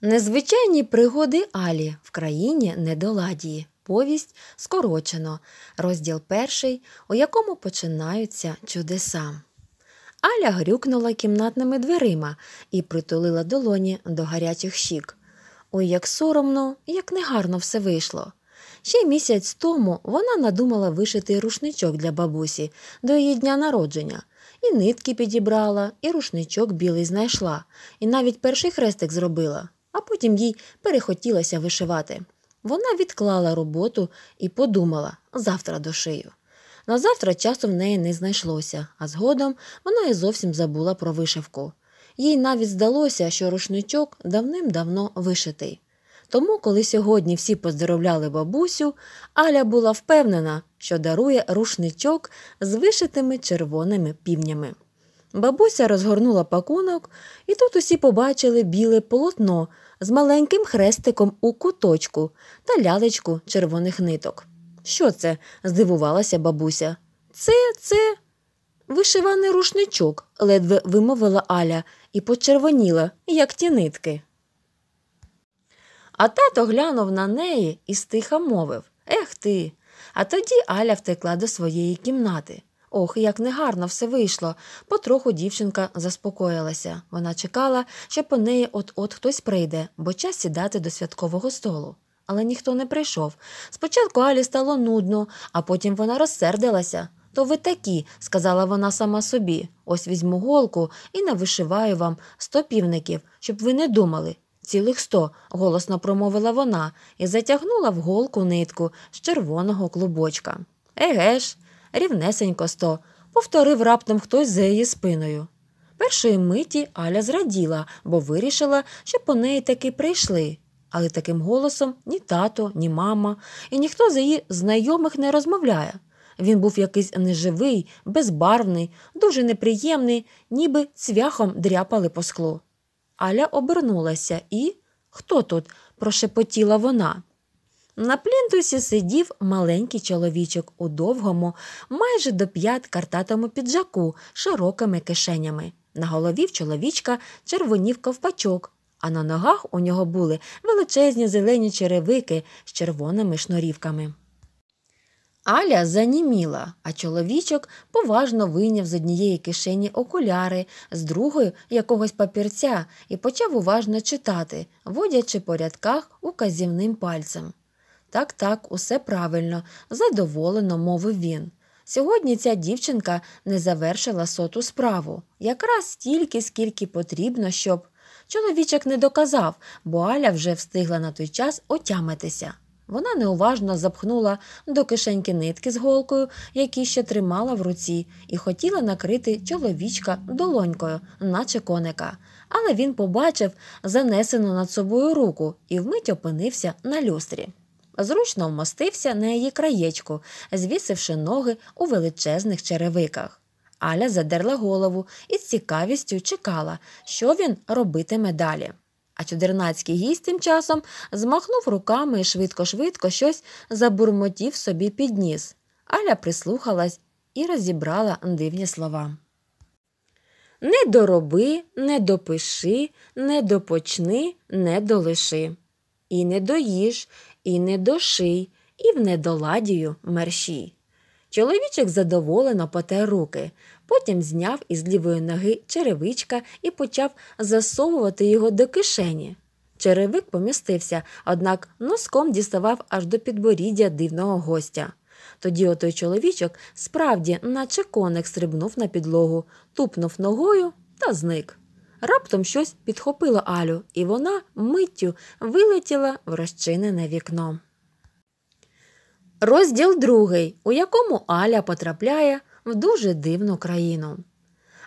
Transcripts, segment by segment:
Незвичайні пригоди Алі в країні недоладії. Повість скорочено, розділ перший, у якому починаються чудеса. Аля грюкнула кімнатними дверима і притулила долоні до гарячих щік. Ой, як соромно, як негарно все вийшло. Ще місяць тому вона надумала вишити рушничок для бабусі до її дня народження. І нитки підібрала, і рушничок білий знайшла, і навіть перший хрестик зробила а потім їй перехотілося вишивати. Вона відклала роботу і подумала завтра до шию. На завтра часу в неї не знайшлося, а згодом вона і зовсім забула про вишивку. Їй навіть здалося, що рушничок давним-давно вишитий. Тому, коли сьогодні всі поздоровляли бабусю, Аля була впевнена, що дарує рушничок з вишитими червоними півнями. Бабуся розгорнула пакунок, і тут усі побачили біле полотно з маленьким хрестиком у куточку та лялечку червоних ниток. Що це? здивувалася бабуся. Це, це вишиваний рушничок, ледве вимовила Аля і почервоніла, як ті нитки. А тато глянув на неї і стиха мовив Ех ти. А тоді Аля втекла до своєї кімнати. Ох, як негарно все вийшло. Потроху дівчинка заспокоїлася. Вона чекала, що по неї от-от хтось прийде, бо час сідати до святкового столу. Але ніхто не прийшов. Спочатку Алі стало нудно, а потім вона розсердилася. То ви такі, сказала вона сама собі, ось візьму голку і навишиваю вам сто півників, щоб ви не думали. Цілих сто, голосно промовила вона і затягнула в голку нитку з червоного клубочка. Еге ж, рівнесенько сто, повторив раптом хтось за її спиною. Першої миті Аля зраділа, бо вирішила, що по неї таки прийшли. Але таким голосом ні тато, ні мама, і ніхто з її знайомих не розмовляє. Він був якийсь неживий, безбарвний, дуже неприємний, ніби цвяхом дряпали по склу. Аля обернулася і. Хто тут? прошепотіла вона. На плінтусі сидів маленький чоловічок у довгому, майже до п'ят картатому піджаку широкими кишенями. На голові в чоловічка червонів ковпачок, а на ногах у нього були величезні зелені черевики з червоними шнурівками. Аля заніміла, а чоловічок поважно вийняв з однієї кишені окуляри, з другої якогось папірця і почав уважно читати, водячи по рядках указівним пальцем. Так, так, усе правильно, задоволено мовив він. Сьогодні ця дівчинка не завершила соту справу якраз стільки, скільки потрібно, щоб. Чоловічок не доказав, бо Аля вже встигла на той час отямитися. Вона неуважно запхнула до кишеньки нитки з голкою, які ще тримала в руці, і хотіла накрити чоловічка долонькою, наче коника. Але він побачив занесену над собою руку і вмить опинився на люстрі зручно вмостився на її краєчку, звісивши ноги у величезних черевиках. Аля задерла голову і з цікавістю чекала, що він робитиме далі. А чудернацький гість тим часом змахнув руками і швидко-швидко щось забурмотів собі під ніс. Аля прислухалась і розібрала дивні слова. Не дороби, не допиши, не допочни, не долиши. І не доїж, і не до ший, і в недоладію мерщій. Чоловічок задоволено потер руки, потім зняв із лівої ноги черевичка і почав засовувати його до кишені. Черевик помістився, однак носком діставав аж до підборіддя дивного гостя. Тоді отой чоловічок справді, наче коник, стрибнув на підлогу, тупнув ногою та зник. Раптом щось підхопило Алю, і вона миттю вилетіла в розчинене вікно. Розділ другий, у якому Аля потрапляє в дуже дивну країну.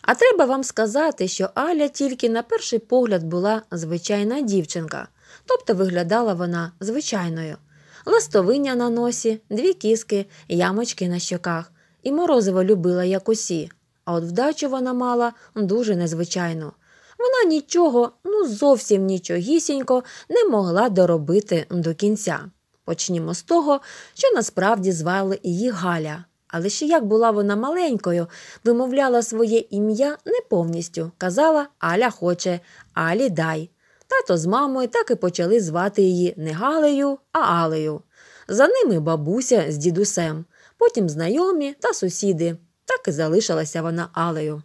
А треба вам сказати, що Аля тільки на перший погляд була звичайна дівчинка, тобто виглядала вона звичайною. Ластовиня на носі, дві кіски, ямочки на щоках, і морозиво любила як усі. А от вдачу вона мала дуже незвичайну вона нічого, ну зовсім нічогісінько, не могла доробити до кінця. Почнімо з того, що насправді звали її Галя. Але ще як була вона маленькою, вимовляла своє ім'я не повністю, казала Аля хоче, Алі дай. Тато з мамою так і почали звати її не Галею, а Алею. За ними бабуся з дідусем, потім знайомі та сусіди. Так і залишилася вона Алею.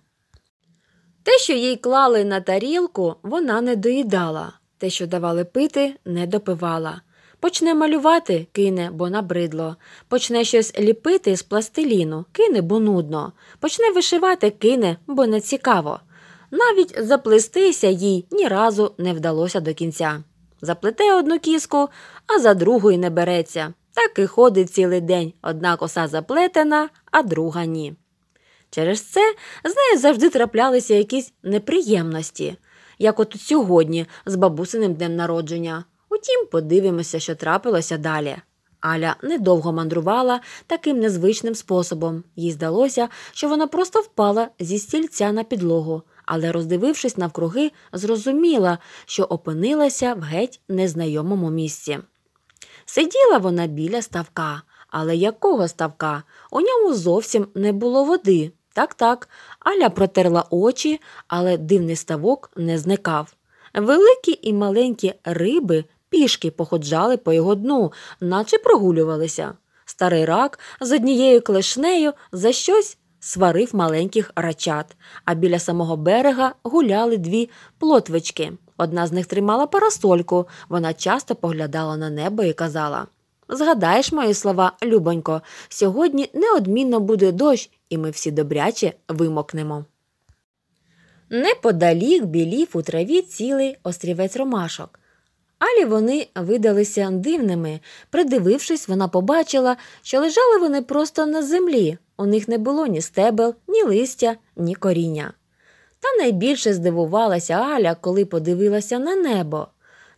Те, що їй клали на тарілку, вона не доїдала, те, що давали пити, не допивала. Почне малювати, кине, бо набридло, почне щось ліпити з пластиліну, кине, бо нудно, почне вишивати, кине, бо не цікаво. Навіть заплестися їй ні разу не вдалося до кінця. Заплете одну кіску, а за другу й не береться. Так і ходить цілий день одна коса заплетена, а друга ні. Через це з нею завжди траплялися якісь неприємності, як от сьогодні з бабусиним днем народження. Утім, подивимося, що трапилося далі. Аля недовго мандрувала таким незвичним способом. Їй здалося, що вона просто впала зі стільця на підлогу, але, роздивившись навкруги, зрозуміла, що опинилася в геть незнайомому місці. Сиділа вона біля ставка, але якого ставка? У ньому зовсім не було води. Так, так, Аля протерла очі, але дивний ставок не зникав. Великі і маленькі риби пішки походжали по його дну, наче прогулювалися. Старий рак з однією клешнею за щось сварив маленьких рачат, а біля самого берега гуляли дві плотвички. Одна з них тримала парасольку, вона часто поглядала на небо і казала Згадаєш мої слова, Любонько, сьогодні неодмінно буде дощ і ми всі добряче вимокнемо. Неподалік білів у траві цілий острівець ромашок. Алі вони видалися дивними. Придивившись, вона побачила, що лежали вони просто на землі. У них не було ні стебел, ні листя, ні коріння. Та найбільше здивувалася Аля, коли подивилася на небо.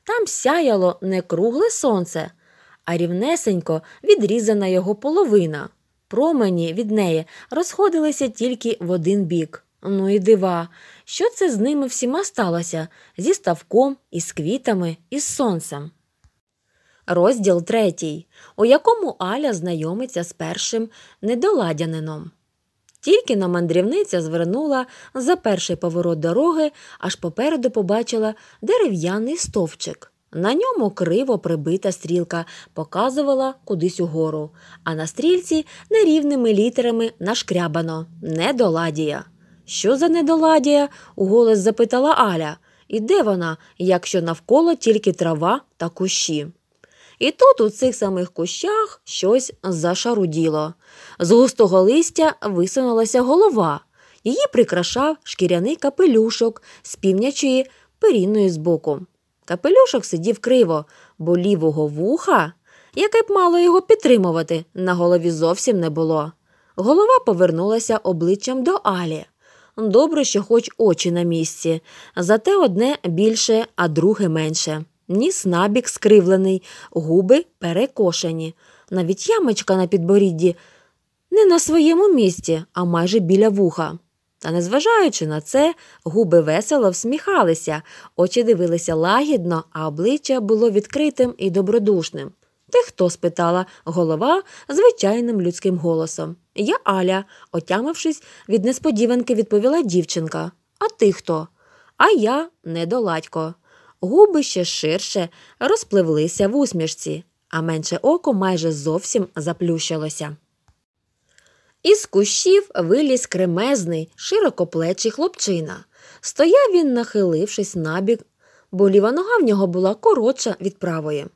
Там сяяло не кругле сонце, а рівнесенько відрізана його половина. Промені від неї розходилися тільки в один бік. Ну і дива, що це з ними всіма сталося зі ставком, із квітами, із сонцем. Розділ третій, у якому Аля знайомиться з першим недоладянином. Тільки на мандрівниця звернула за перший поворот дороги, аж попереду побачила дерев'яний стовчик. На ньому криво прибита стрілка показувала кудись угору, а на стрільці нерівними літерами нашкрябано недоладія. Що за недоладія? уголос запитала Аля. І де вона, якщо навколо тільки трава та кущі? І тут у цих самих кущах щось зашаруділо. З густого листя висунулася голова, її прикрашав шкіряний капелюшок з півнячої періною збоку. Капелюшок сидів криво, бо лівого вуха, яке б мало його підтримувати, на голові зовсім не було. Голова повернулася обличчям до Алі. Добре, що хоч очі на місці, зате одне більше, а друге менше. Ніс набік скривлений, губи перекошені. Навіть ямочка на підборідді не на своєму місці, а майже біля вуха. Та, незважаючи на це, губи весело всміхалися, очі дивилися лагідно, а обличчя було відкритим і добродушним. Ти хто? спитала голова звичайним людським голосом. Я Аля, отямившись, від несподіванки відповіла дівчинка. А ти хто? А я недоладько. Губи ще ширше розпливлися в усмішці, а менше око майже зовсім заплющилося. Із кущів виліз кремезний, широкоплечий хлопчина. Стояв він, нахилившись набік, бо ліва нога в нього була коротша від правої.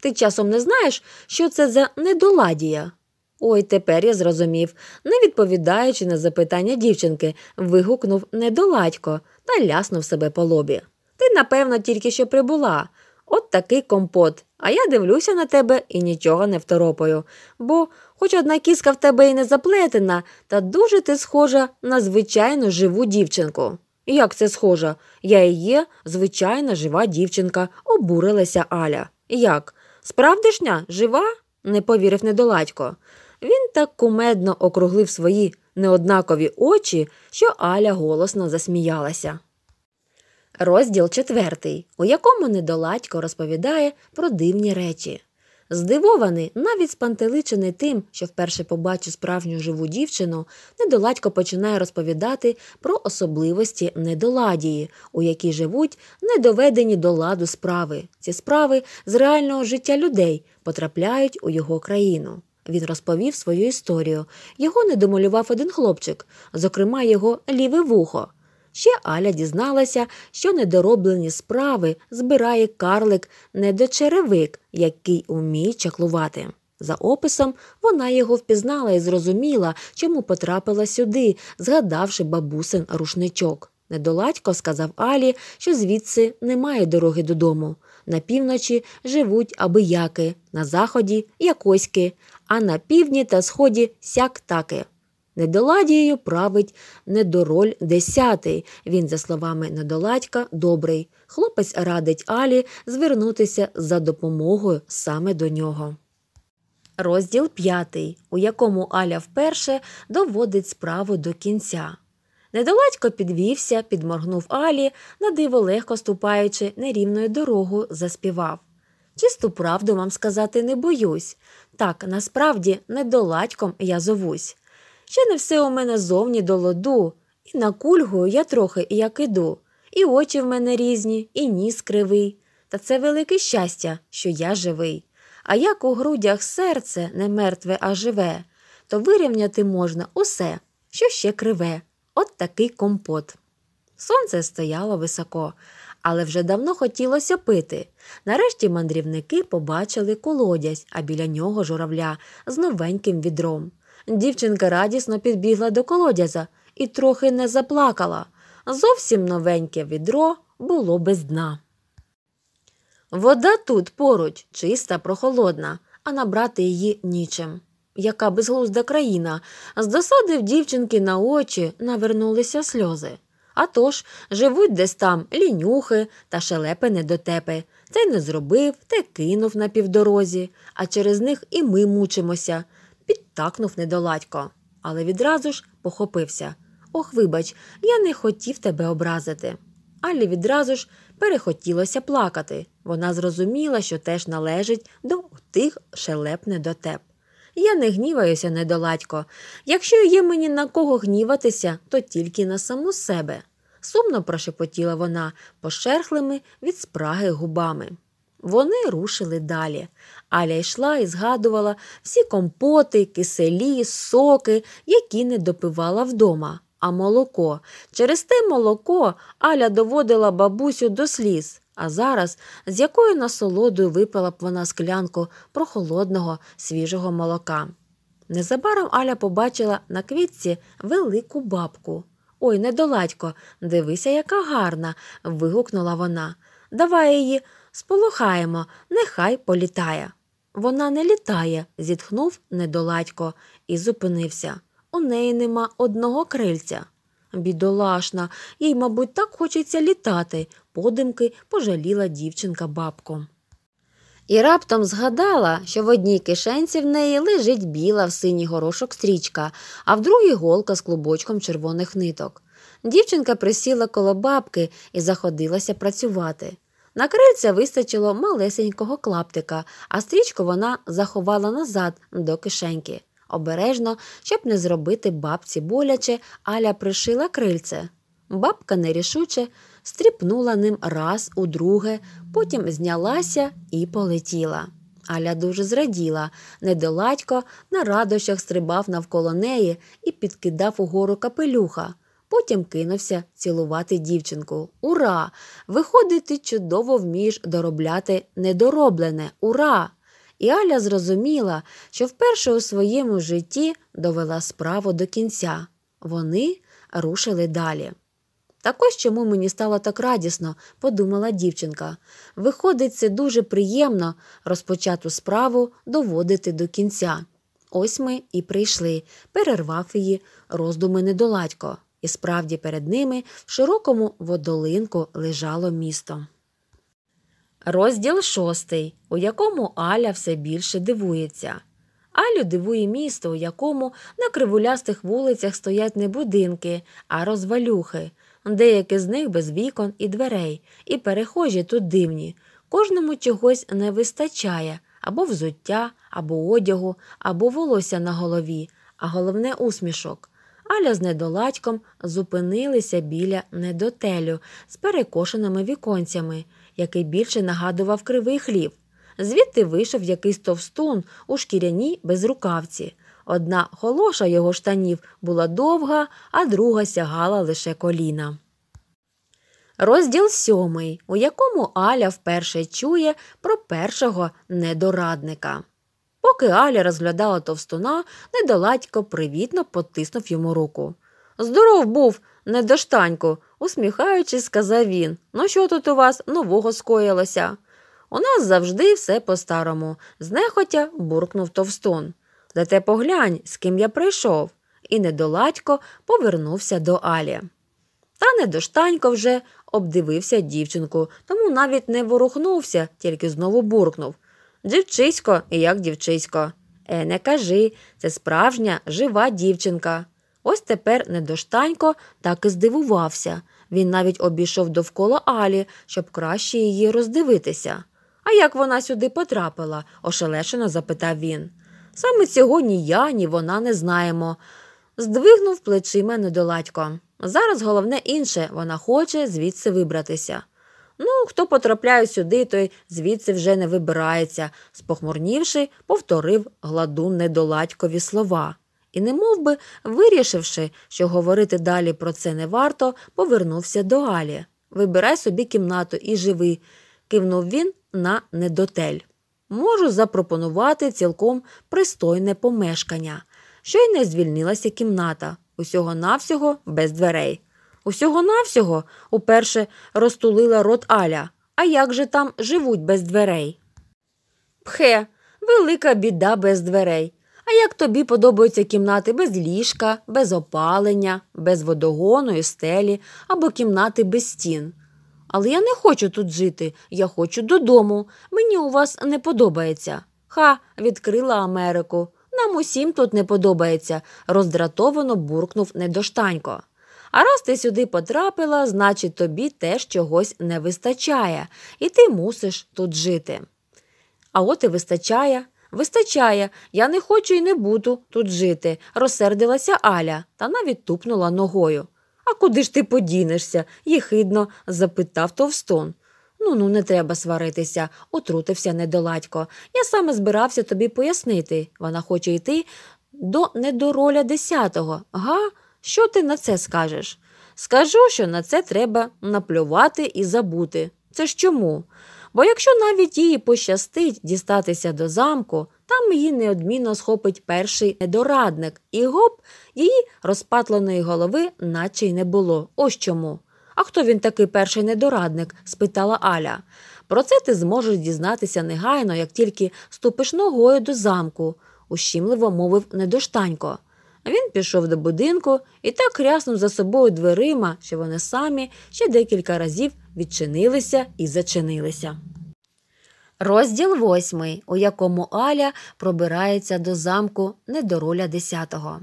Ти часом не знаєш, що це за недоладія. Ой, тепер я зрозумів, не відповідаючи на запитання дівчинки, вигукнув недоладько та ляснув себе по лобі. Ти, напевно, тільки що прибула такий компот. А я дивлюся на тебе і нічого не второпаю. Бо, хоч одна кіска в тебе і не заплетена, та дуже ти схожа на звичайну живу дівчинку. Як це схожа? Я і є звичайна жива дівчинка, обурилася Аля. Як? Справдишня, жива? не повірив недоладько. Він так кумедно округлив свої неоднакові очі, що Аля голосно засміялася. Розділ четвертий, у якому недоладько розповідає про дивні речі. Здивований, навіть спантеличений тим, що вперше побачив справжню живу дівчину, недоладько починає розповідати про особливості недоладії, у якій живуть недоведені до ладу справи. Ці справи з реального життя людей потрапляють у його країну. Він розповів свою історію. Його недомалював один хлопчик, зокрема його ліве вухо. Ще Аля дізналася, що недороблені справи збирає карлик недочеревик, який уміє чаклувати. За описом вона його впізнала і зрозуміла, чому потрапила сюди, згадавши бабусин рушничок. Недоладько сказав Алі, що звідси немає дороги додому. На півночі живуть абияки, на заході якоськи, а на півдні та сході сяктаки. Недоладією править недороль десятий. Він, за словами недоладька, добрий. Хлопець радить Алі звернутися за допомогою саме до нього. Розділ п'ятий, у якому Аля вперше доводить справу до кінця. Недоладько підвівся, підморгнув Алі, на диво легко ступаючи нерівною дорогою, заспівав. Чисту правду вам сказати не боюсь. Так насправді недоладьком я зовусь ще не все у мене зовні до лоду, і накульгую я трохи і як іду, і очі в мене різні, і ніс кривий. Та це велике щастя, що я живий. А як у грудях серце не мертве, а живе, то вирівняти можна усе, що ще криве, от такий компот. Сонце стояло високо, але вже давно хотілося пити. Нарешті мандрівники побачили колодязь, а біля нього журавля з новеньким відром. Дівчинка радісно підбігла до колодязя і трохи не заплакала. Зовсім новеньке відро було без дна. Вода тут поруч, чиста, прохолодна, а набрати її нічим. Яка безглузда країна, з досади в дівчинки на очі навернулися сльози. А тож, живуть десь там лінюхи та шелепи недотепи. Цей не зробив, те кинув на півдорозі, а через них і ми мучимося підтакнув недоладько, але відразу ж похопився. Ох, вибач, я не хотів тебе образити. Аллі відразу ж перехотілося плакати. Вона зрозуміла, що теж належить до тих шелеп недотеп. Я не гніваюся, недоладько. Якщо є мені на кого гніватися, то тільки на саму себе, сумно прошепотіла вона пошерхлими від спраги губами. Вони рушили далі. Аля йшла і згадувала всі компоти, киселі, соки, які не допивала вдома, а молоко. Через те молоко Аля доводила бабусю до сліз. А зараз, з якою насолодою випила б вона склянку прохолодного свіжого молока. Незабаром Аля побачила на квітці велику бабку. Ой, недоладько, дивися, яка гарна. вигукнула вона. Давай її сполохаємо, нехай політає. Вона не літає, зітхнув недоладько і зупинився. У неї нема одного крильця. Бідолашна, їй, мабуть, так хочеться літати, подимки пожаліла дівчинка бабком. І раптом згадала, що в одній кишенці в неї лежить біла в синій горошок стрічка, а в другій голка з клубочком червоних ниток. Дівчинка присіла коло бабки і заходилася працювати. На крильця вистачило малесенького клаптика, а стрічку вона заховала назад до кишеньки. Обережно, щоб не зробити бабці боляче, Аля пришила крильце. Бабка нерішуче стріпнула ним раз у друге, потім знялася і полетіла. Аля дуже зраділа, недоладько на радощах стрибав навколо неї і підкидав угору капелюха. Потім кинувся цілувати дівчинку. Ура! Виходить, ти чудово вмієш доробляти недороблене. Ура! І Аля зрозуміла, що вперше у своєму житті довела справу до кінця. Вони рушили далі. Так ось чому мені стало так радісно, подумала дівчинка. Виходить, це дуже приємно розпочату справу доводити до кінця. Ось ми і прийшли, перервав її роздуми недоладько і справді перед ними в широкому водолинку лежало місто. Розділ шостий, у якому Аля все більше дивується. Алю дивує місто, у якому на кривулястих вулицях стоять не будинки, а розвалюхи, деякі з них без вікон і дверей, і перехожі тут дивні. Кожному чогось не вистачає або взуття, або одягу, або волосся на голові, а головне усмішок. Аля з недоладьком зупинилися біля недотелю з перекошеними віконцями, який більше нагадував кривий хлів. Звідти вийшов якийсь товстун у шкіряній безрукавці. Одна холоша його штанів була довга, а друга сягала лише коліна. Розділ сьомий, у якому Аля вперше чує про першого недорадника. Поки Аля розглядала товстуна, недоладько привітно потиснув йому руку. Здоров був, недоштанько, усміхаючись, сказав він. Ну, що тут у вас нового скоїлося? У нас завжди все по-старому, знехотя буркнув товстун. Зате поглянь, з ким я прийшов, і недоладько повернувся до Алі. Та недоштанько вже обдивився дівчинку, тому навіть не ворухнувся, тільки знову буркнув. Дівчисько, і як дівчисько. Е, не кажи, це справжня жива дівчинка. Ось тепер недоштанько так і здивувався. Він навіть обійшов довкола Алі, щоб краще її роздивитися. А як вона сюди потрапила? ошелешено запитав він. Саме цього ні я, ні вона не знаємо. Здвигнув плечима недоладько. Зараз головне інше вона хоче звідси вибратися. Ну, хто потрапляє сюди, той звідси вже не вибирається, спохмурнівши, повторив гладун недоладькові слова. І, немов би, вирішивши, що говорити далі про це не варто, повернувся до Алі. Вибирай собі кімнату і живи, кивнув він на недотель. Можу запропонувати цілком пристойне помешкання. що й не звільнилася кімната, усього навсього без дверей. Усього навсього уперше розтулила рот Аля. А як же там живуть без дверей? Пхе, велика біда без дверей. А як тобі подобаються кімнати без ліжка, без опалення, без водогону і стелі або кімнати без стін? Але я не хочу тут жити, я хочу додому. Мені у вас не подобається. Ха, відкрила Америку. Нам усім тут не подобається, роздратовано буркнув недоштанько. А раз ти сюди потрапила, значить тобі теж чогось не вистачає, і ти мусиш тут жити. А от і вистачає. Вистачає, я не хочу і не буду тут жити, розсердилася Аля та навіть тупнула ногою. А куди ж ти подінешся? їхидно запитав Товстон. Ну ну, не треба сваритися, отрутився недоладько. Я саме збирався тобі пояснити. Вона хоче йти до недороля десятого, га? Що ти на це скажеш? Скажу, що на це треба наплювати і забути. Це ж чому? Бо якщо навіть їй пощастить дістатися до замку, там її неодмінно схопить перший недорадник, і гоп, її розпатленої голови наче й не було. Ось чому. А хто він такий перший недорадник? спитала Аля. Про це ти зможеш дізнатися негайно, як тільки ступиш ногою до замку, ущімливо мовив недоштанько. Він пішов до будинку і так ряснув за собою дверима, що вони самі ще декілька разів відчинилися і зачинилися. Розділ восьмий, у якому Аля пробирається до замку недороля десятого.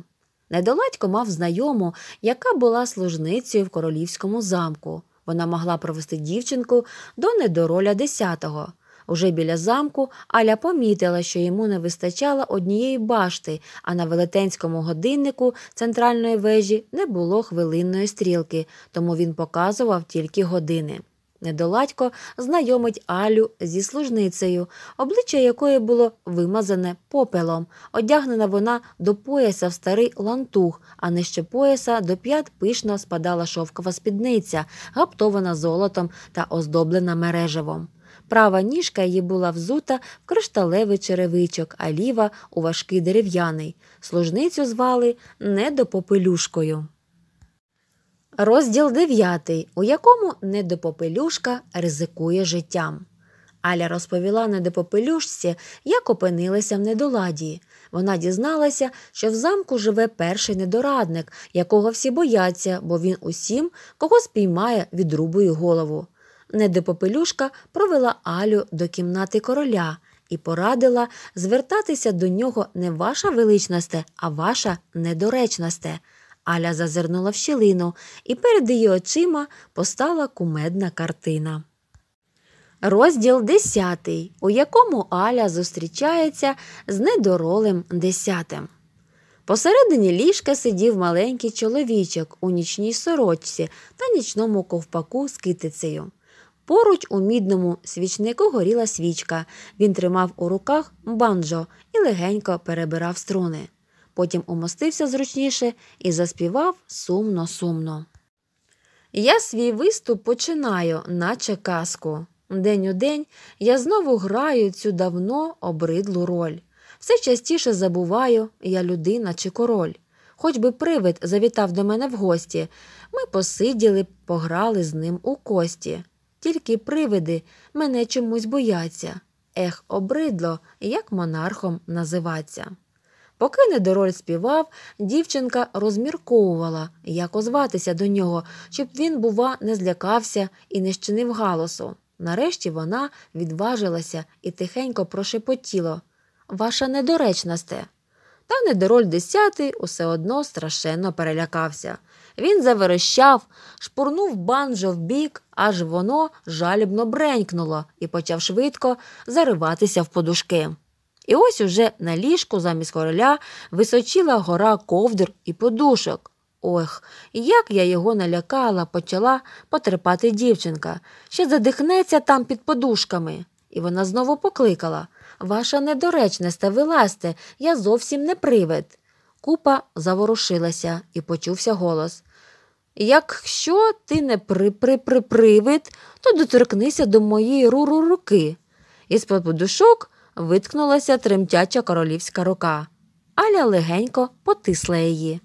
Недоладько мав знайому, яка була служницею в королівському замку. Вона могла провести дівчинку до недороля десятого – Уже біля замку Аля помітила, що йому не вистачало однієї башти, а на велетенському годиннику центральної вежі не було хвилинної стрілки, тому він показував тільки години. Недоладько знайомить Алю зі служницею, обличчя якої було вимазане попелом. Одягнена вона до пояса в старий лантух, а нижче пояса до п'ят пишно спадала шовкова спідниця, гаптована золотом та оздоблена мережевом. Права ніжка її була взута в кришталевий черевичок, а ліва у важкий дерев'яний. Служницю звали недопопелюшкою. Розділ дев'ятий, у якому недопопелюшка ризикує життям. Аля розповіла недопопелюшці, як опинилася в недоладі. Вона дізналася, що в замку живе перший недорадник, якого всі бояться, бо він усім, кого спіймає, відрубує голову недопопелюшка провела Алю до кімнати короля і порадила звертатися до нього не ваша величносте, а ваша недоречносте. Аля зазирнула в щілину, і перед її очима постала кумедна картина. Розділ десятий, у якому Аля зустрічається з недоролим десятим. Посередині ліжка сидів маленький чоловічок у нічній сорочці та нічному ковпаку з китицею. Поруч у мідному свічнику горіла свічка. Він тримав у руках банджо і легенько перебирав струни. Потім умостився зручніше і заспівав сумно-сумно. Я свій виступ починаю, наче казку. День у день я знову граю цю давно обридлу роль. Все частіше забуваю, я людина чи король. Хоч би привид завітав до мене в гості, ми посиділи, пограли з ним у кості тільки привиди мене чомусь бояться. Ех, обридло, як монархом називаться. Поки недороль співав, дівчинка розмірковувала, як озватися до нього, щоб він, бува, не злякався і не щинив галосу. Нарешті вона відважилася і тихенько прошепотіло Ваша недоречна сте. Та недороль десятий усе одно страшенно перелякався. Він заверещав, шпурнув банджо в бік, аж воно жалібно бренькнуло і почав швидко зариватися в подушки. І ось уже на ліжку замість короля височила гора ковдр і подушок. Ох, як я його налякала, почала потерпати дівчинка. Ще задихнеться там під подушками. І вона знову покликала Ваша недоречність та вилазьте, я зовсім не привид. Купа заворушилася і почувся голос Якщо ти не приприприпривид, то доторкнися до моєї руру руки. Із подушок виткнулася тремтяча королівська рука. Аля легенько потисла її.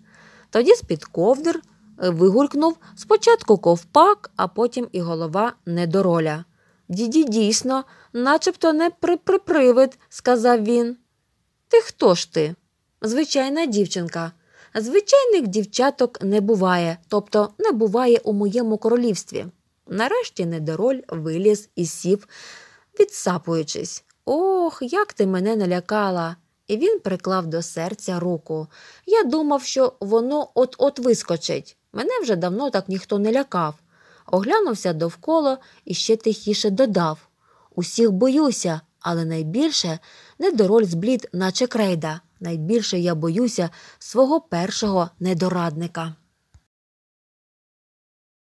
Тоді з-під ковдр е, вигулькнув спочатку ковпак, а потім і голова недороля. Діді дійсно, начебто не приприпривид, сказав він. Ти хто ж ти? Звичайна дівчинка. Звичайних дівчаток не буває, тобто не буває у моєму королівстві. Нарешті недороль виліз і сів, відсапуючись. Ох, як ти мене налякала! І він приклав до серця руку. Я думав, що воно от-от вискочить. Мене вже давно так ніхто не лякав. Оглянувся довкола і ще тихіше додав Усіх боюся, але найбільше недороль зблід, наче крейда найбільше я боюся свого першого недорадника.